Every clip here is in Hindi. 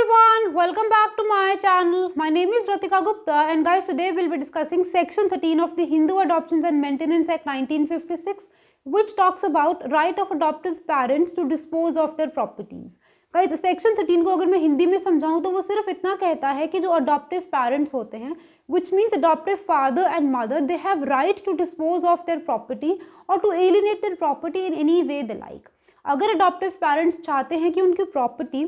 everyone welcome back to my channel my name is Ratika Gupta and guys today will be discussing section 13 of the Hindu adoption and maintenance act 1956 which talks about right of adoptive parents to dispose of their properties guys section 13 को अगर मैं हिंदी में समझाऊँ तो वो सिर्फ इतना कहता है कि जो अडॉप्टिव पेरेंट्स होते हैं which means adoptive father and mother they have right to dispose of their property और to alienate their property in any way they like अगर अडॉप्टिव पेरेंट्स चाहते हैं कि उनकी प्रॉपर्टी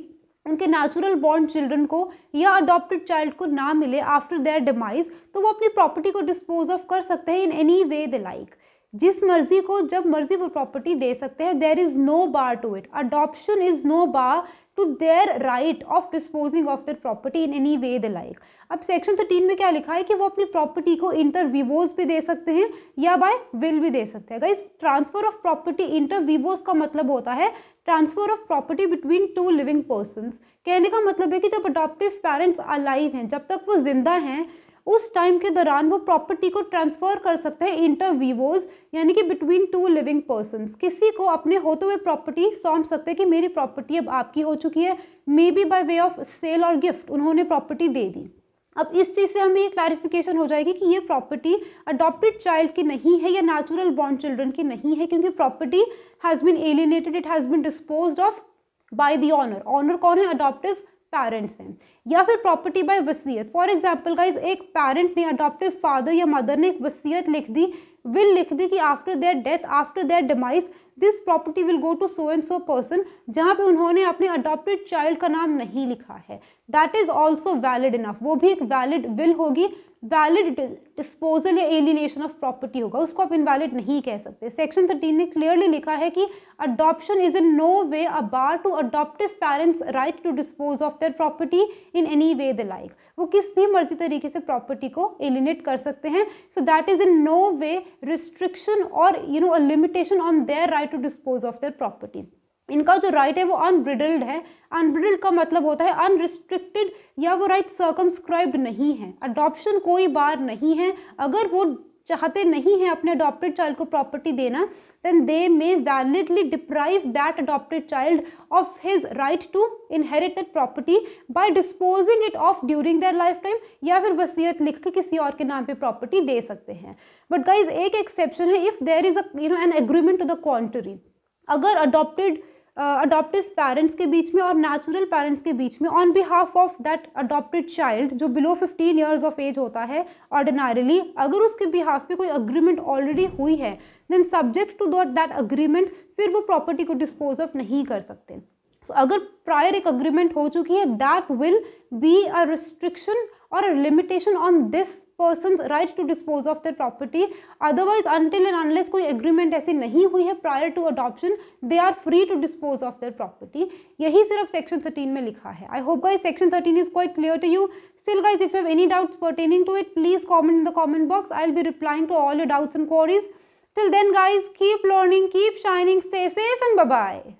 उनके नेचुरल बॉर्न चिल्ड्रन को या अडॉप्टेड चाइल्ड को ना मिले आफ्टर देयर डिमाइज तो वो अपनी प्रॉपर्टी को डिस्पोज ऑफ कर सकते हैं in any way they like जिस मर्जी को जब मर्जी वो प्रॉपर्टी दे सकते हैं there is no bar to it adoption is no bar to their right of disposing of their property in any way they like अब सेक्शन थर्टीन में क्या लिखा है कि वो अपनी प्रॉपर्टी को इंटर विवोज भी दे सकते हैं या बाय विल भी दे सकते हैं अगर इस transfer of property inter vivos का मतलब होता है transfer of property between two living person कहने का मतलब है कि जब अडोप्टिव पेरेंट्स अलाइव हैं जब तक वो जिंदा हैं उस टाइम के दौरान वो प्रॉपर्टी को ट्रांसफ़र कर सकते हैं इंटर वीवोज यानी कि बिटवीन टू लिविंग पर्सन किसी को अपने होते हुए प्रॉपर्टी सौंप सकते हैं कि मेरी प्रॉपर्टी अब आपकी हो चुकी है may be by way of sale और गिफ्ट उन्होंने प्रॉपर्टी दे दी अब इस चीज़ से हमें ये क्लैरिफिकेशन हो जाएगी कि ये प्रॉपर्टी अडॉप्टेड चाइल्ड की नहीं है या नेचुरल बॉर्न चिल्ड्रन की नहीं है क्योंकि property has been alienated it has been dispose of by the owner owner कौन है अडॉप्टिव पेरेंट्स हैं या फिर प्रॉपर्टी बाय वसीयत फॉर एग्जाम्पल का एक पेरेंट ने अडॉप्टिव फादर या मदर ने एक वसीयत लिख दी विल लिख दी कि after their death after their demise this property will go to so and so person जहाँ पे उन्होंने अपने अडॉप्टेड चाइल्ड का नाम नहीं लिखा है that is also valid enough वो भी एक वैलिड विल होगी वैलिड डिस्पोजल या एलिनेशन ऑफ प्रॉपर्टी होगा उसको आप इनवैलिड नहीं कह सकते सेक्शन थर्टीन ने क्लियरली लिखा है कि adoption is in no way a bar to adoptive parents right to dispose of their property in any way they like वो किस भी मर्जी तरीके से प्रॉपर्टी को एलिनेट कर सकते हैं so that is in no way restriction और you know a limitation on their right to dispose of their property इनका जो राइट है वो अनब्रिडल्ड है अनब्रिडल्ड का मतलब होता है अनरिस्ट्रिक्टेड या वो राइट सर्कमस्क्राइब नहीं है अडॉप्शन कोई बार नहीं है अगर वो चाहते नहीं हैं अपने अडॉप्टेड चाइल्ड को प्रॉपर्टी देना then they may validly deprive that adopted child of his right to inherit that property by disposing it off during their lifetime या फिर वसीयत लिख के किसी और के नाम पे प्रॉपर्टी दे सकते हैं बट गाइज एक एक्सेप्शन है if there is a you know an agreement to the contrary अगर अडॉप्टेड अडोप्टिव पेरेंट्स के बीच में और नेचुरल पेरेंट्स के बीच में on behalf of that adopted child जो बिलो 15 इयर्स ऑफ एज होता है ऑर्डिनारीली अगर उसके बिहाफ पे कोई अग्रीमेंट ऑलरेडी हुई है then subject to that that agreement फिर वो प्रॉपर्टी को डिस्पोज ऑफ नहीं कर सकते so, अगर प्रायर एक अग्रीमेंट हो चुकी है that will be a restriction और a limitation on this person right to dispose of their property otherwise until and unless कोई एग्रीमेंट ऐसी नहीं हुई है prior to adoption they are free to dispose of their property यही सिर्फ सेक्शन थर्टीन में लिखा है I hope guys section thirteen is quite clear to you still guys if you any doubts pertaining to it please comment in the comment box I will be replying to all your doubts and queries till then guys keep learning keep shining stay safe and bye